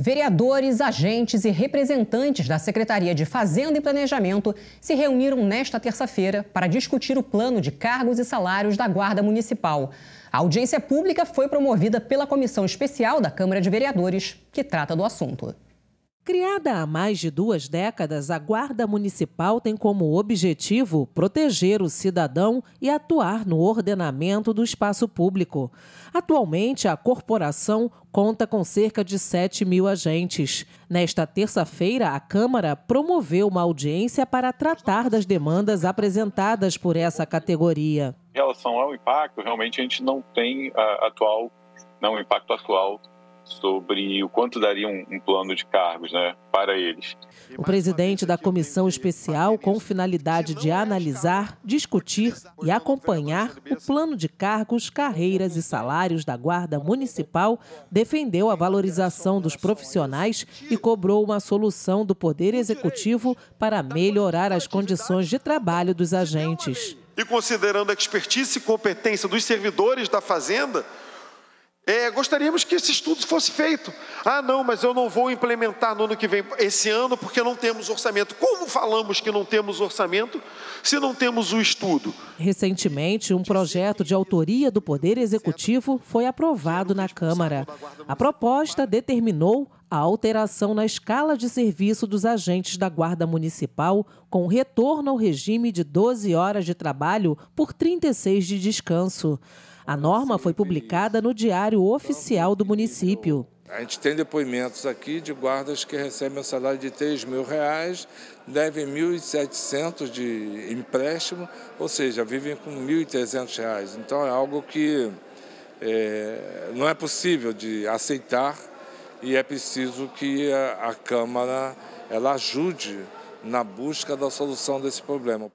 Vereadores, agentes e representantes da Secretaria de Fazenda e Planejamento se reuniram nesta terça-feira para discutir o plano de cargos e salários da Guarda Municipal. A audiência pública foi promovida pela Comissão Especial da Câmara de Vereadores, que trata do assunto. Criada há mais de duas décadas, a Guarda Municipal tem como objetivo proteger o cidadão e atuar no ordenamento do espaço público. Atualmente, a corporação conta com cerca de 7 mil agentes. Nesta terça-feira, a Câmara promoveu uma audiência para tratar das demandas apresentadas por essa categoria. Em relação ao impacto, realmente a gente não tem ah, atual, não, o impacto atual sobre o quanto daria um, um plano de cargos né, para eles. O presidente da comissão especial, com finalidade de analisar, discutir e acompanhar o plano de cargos, carreiras e salários da Guarda Municipal, defendeu a valorização dos profissionais e cobrou uma solução do Poder Executivo para melhorar as condições de trabalho dos agentes. E considerando a expertise e competência dos servidores da Fazenda, é, gostaríamos que esse estudo fosse feito. Ah, não, mas eu não vou implementar no ano que vem, esse ano, porque não temos orçamento. Como falamos que não temos orçamento se não temos o estudo? Recentemente, um projeto de autoria do Poder Executivo foi aprovado na Câmara. A proposta determinou a alteração na escala de serviço dos agentes da Guarda Municipal, com retorno ao regime de 12 horas de trabalho por 36 de descanso. A norma foi publicada no Diário Oficial do município. A gente tem depoimentos aqui de guardas que recebem um salário de 3 mil reais, devem 1.700 de empréstimo, ou seja, vivem com 1.300 reais. Então é algo que é, não é possível de aceitar e é preciso que a, a Câmara ela ajude na busca da solução desse problema.